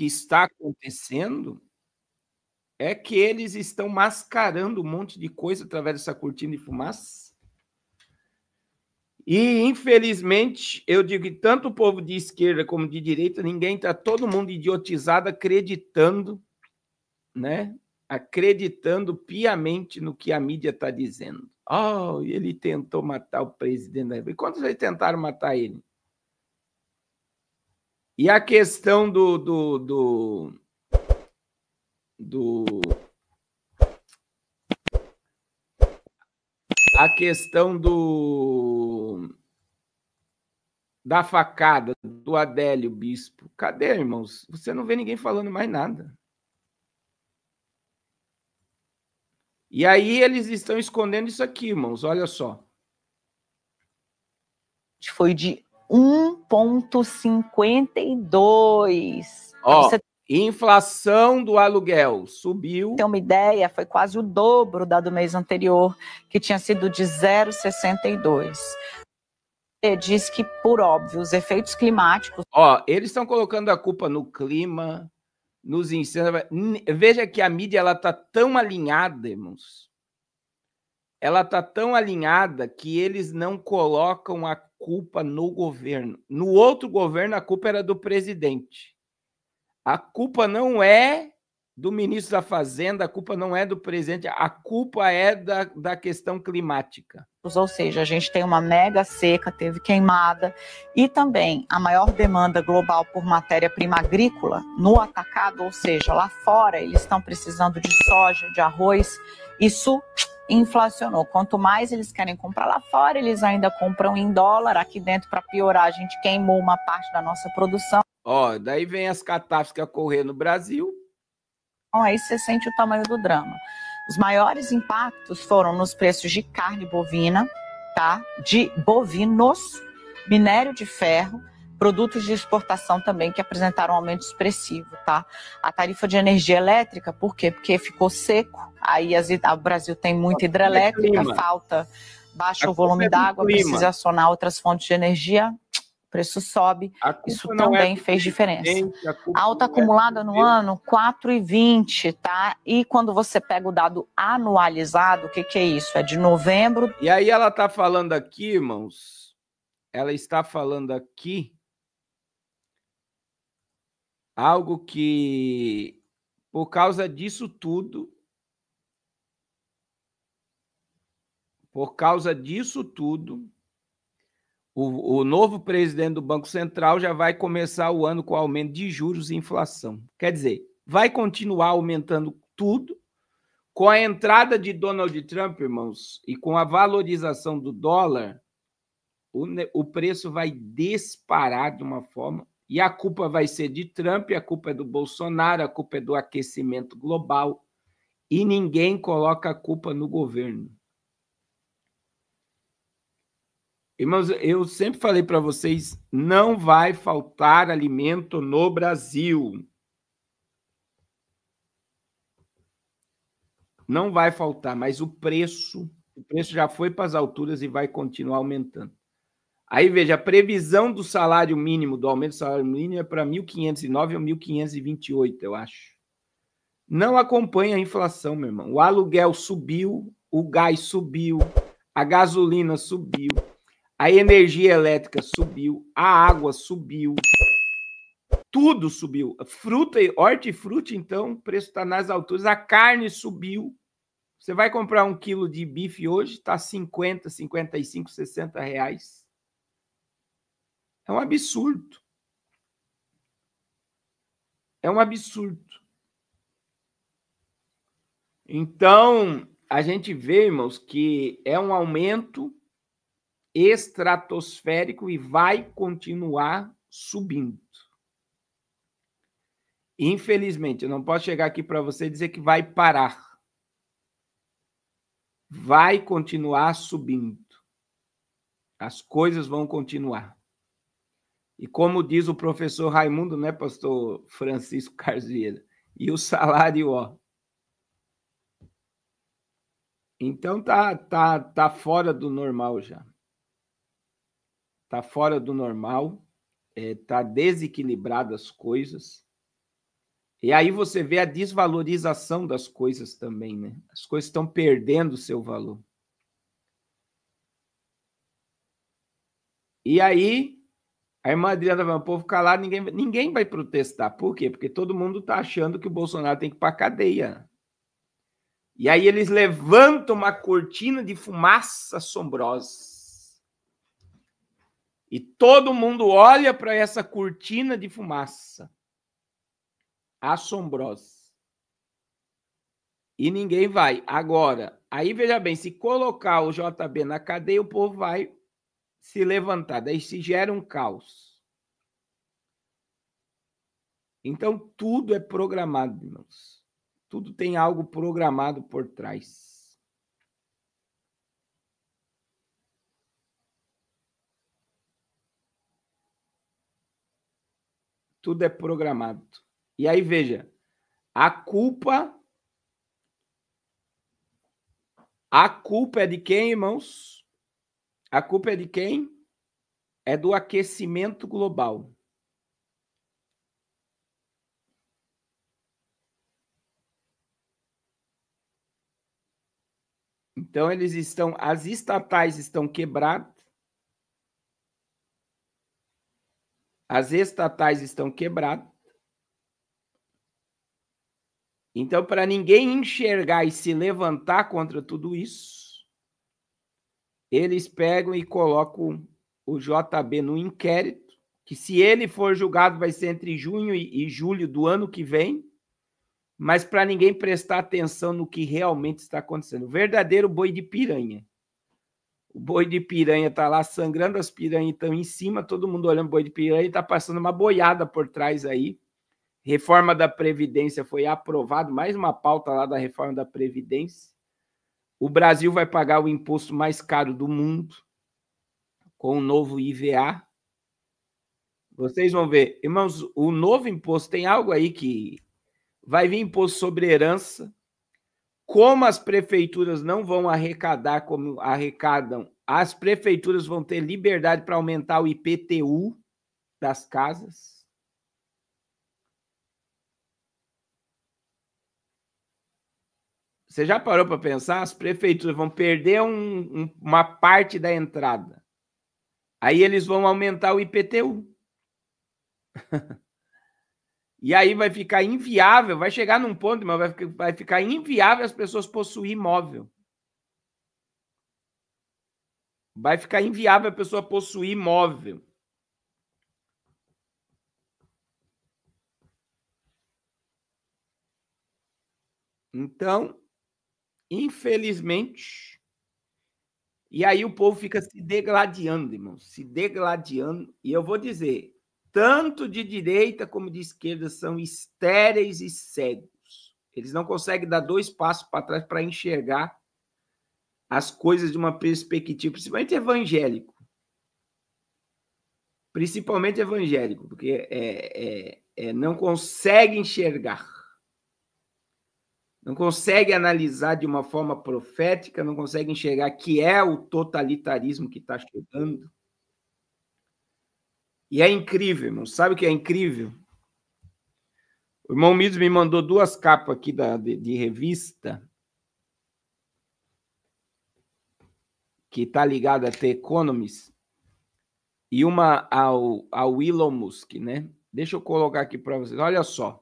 que está acontecendo é que eles estão mascarando um monte de coisa através dessa cortina de fumaça. E, infelizmente, eu digo que tanto o povo de esquerda como de direita, ninguém está todo mundo idiotizado acreditando, né? Acreditando piamente no que a mídia está dizendo. Oh, ele tentou matar o presidente da República. Quantos aí tentaram matar ele? E a questão do, do, do, do a questão do da facada do Adélio Bispo. Cadê, irmãos? Você não vê ninguém falando mais nada. E aí eles estão escondendo isso aqui, irmãos. Olha só. Foi de 1,52. Ó, você... inflação do aluguel subiu. Tem uma ideia, foi quase o dobro da do mês anterior, que tinha sido de 0,62. Diz que, por óbvio, os efeitos climáticos. Ó, eles estão colocando a culpa no clima, nos incêndios. Veja que a mídia ela tá tão alinhada, irmãos. Ela tá tão alinhada que eles não colocam a culpa no governo. No outro governo, a culpa era do presidente. A culpa não é do ministro da Fazenda, a culpa não é do presidente, a culpa é da, da questão climática. Ou seja, a gente tem uma mega seca, teve queimada, e também a maior demanda global por matéria-prima agrícola no atacado, ou seja, lá fora eles estão precisando de soja, de arroz, isso inflacionou. Quanto mais eles querem comprar lá fora, eles ainda compram em dólar. Aqui dentro, para piorar, a gente queimou uma parte da nossa produção. Ó, daí vem as catástrofes que ocorreram no Brasil. Bom, então, aí você sente o tamanho do drama. Os maiores impactos foram nos preços de carne bovina, tá? De bovinos, minério de ferro produtos de exportação também que apresentaram um aumento expressivo, tá? A tarifa de energia elétrica, por quê? Porque ficou seco, aí as, o Brasil tem muita hidrelétrica, falta, baixa o volume é d'água, precisa acionar outras fontes de energia, preço sobe. Isso é também é fez diferença. alta é acumulada é no ano, 4,20, tá? E quando você pega o dado anualizado, o que, que é isso? É de novembro. E aí ela está falando aqui, irmãos, ela está falando aqui algo que, por causa disso tudo, por causa disso tudo, o, o, novo presidente do Banco Central já vai começar o ano com aumento de juros e inflação. Quer dizer, vai continuar aumentando tudo. Com a entrada de Donald Trump, irmãos, e com a valorização do dólar, o, o preço vai disparar de uma forma e a culpa vai ser de Trump, a culpa é do Bolsonaro, a culpa é do aquecimento global. E ninguém coloca a culpa no governo. Irmãos, eu sempre falei para vocês: não vai faltar alimento no Brasil. Não vai faltar, mas o preço, o preço já foi para as alturas e vai continuar aumentando. Aí veja, a previsão do salário mínimo, do aumento do salário mínimo é para 1.509 ou 1.528, eu acho. Não acompanha a inflação, meu irmão. O aluguel subiu, o gás subiu, a gasolina subiu, a energia elétrica subiu, a água subiu. Tudo subiu. Fruta e hortifruti, então, o preço está nas alturas. A carne subiu. Você vai comprar um quilo de bife hoje, está 50, 55, 60 reais. É um absurdo. É um absurdo. Então, a gente vê, irmãos, que é um aumento estratosférico e vai continuar subindo. Infelizmente, eu não posso chegar aqui para você e dizer que vai parar. Vai continuar subindo. As coisas vão continuar. E como diz o professor Raimundo, né, pastor Francisco Carlos Vieira? E o salário, ó. Então tá, tá, tá fora do normal já. Tá fora do normal, é, tá desequilibrado as coisas. E aí você vê a desvalorização das coisas também, né? As coisas estão perdendo seu valor. E aí Aí uma tá vai o Povo calar, ninguém, ninguém vai protestar. Por quê? Porque todo mundo está achando que o Bolsonaro tem que ir para cadeia. E aí eles levantam uma cortina de fumaça assombrosa. E todo mundo olha para essa cortina de fumaça assombrosa. E ninguém vai. Agora, aí veja bem, se colocar o JB na cadeia, o povo vai se levantar, daí se gera um caos. Então tudo é programado, irmãos. Tudo tem algo programado por trás. Tudo é programado. E aí veja, a culpa a culpa é de quem, irmãos? A culpa é de quem? É do aquecimento global. Então eles estão, as estatais estão quebradas. As estatais estão quebradas. Então, para ninguém enxergar e se levantar contra tudo isso, eles pegam e colocam o JB no inquérito, que se ele for julgado vai ser entre junho e, julho do ano que vem, mas para ninguém prestar atenção no que realmente está acontecendo. O verdadeiro boi de piranha. O boi de piranha está lá sangrando, as piranhas estão em cima, todo mundo olhando o boi de piranha e está passando uma boiada por trás aí. Reforma da Previdência foi aprovada, mais uma pauta lá da reforma da Previdência. O Brasil vai pagar o imposto mais caro do mundo com o novo IVA. Vocês vão ver. Irmãos, o novo imposto tem algo aí que vai vir imposto sobre herança. Como as prefeituras não vão arrecadar como arrecadam, as prefeituras vão ter liberdade para aumentar o IPTU das casas Você já parou para pensar? As prefeituras vão perder um, um, uma parte da entrada. Aí eles vão aumentar o IPTU. e aí vai ficar inviável, vai chegar num ponto, mas vai, vai ficar inviável as pessoas possuírem imóvel. Vai ficar inviável a pessoa possuir imóvel. Então, Infelizmente. E aí o povo fica se degladiando, irmão, se degladiando. E eu vou dizer, tanto de direita como de esquerda são estéreis e cegos. Eles não conseguem dar dois passos para trás para enxergar as coisas de uma perspectiva, principalmente evangélico. Principalmente evangélico, porque é, é, é não consegue enxergar não consegue analisar de uma forma profética, não consegue enxergar que é o totalitarismo que está chegando. E é incrível, irmão. Sabe o que é incrível? O irmão Midos me mandou duas capas aqui da, de, de revista que está ligada a The Economist e uma ao, ao Elon Musk, né? Deixa eu colocar aqui para vocês. Olha só.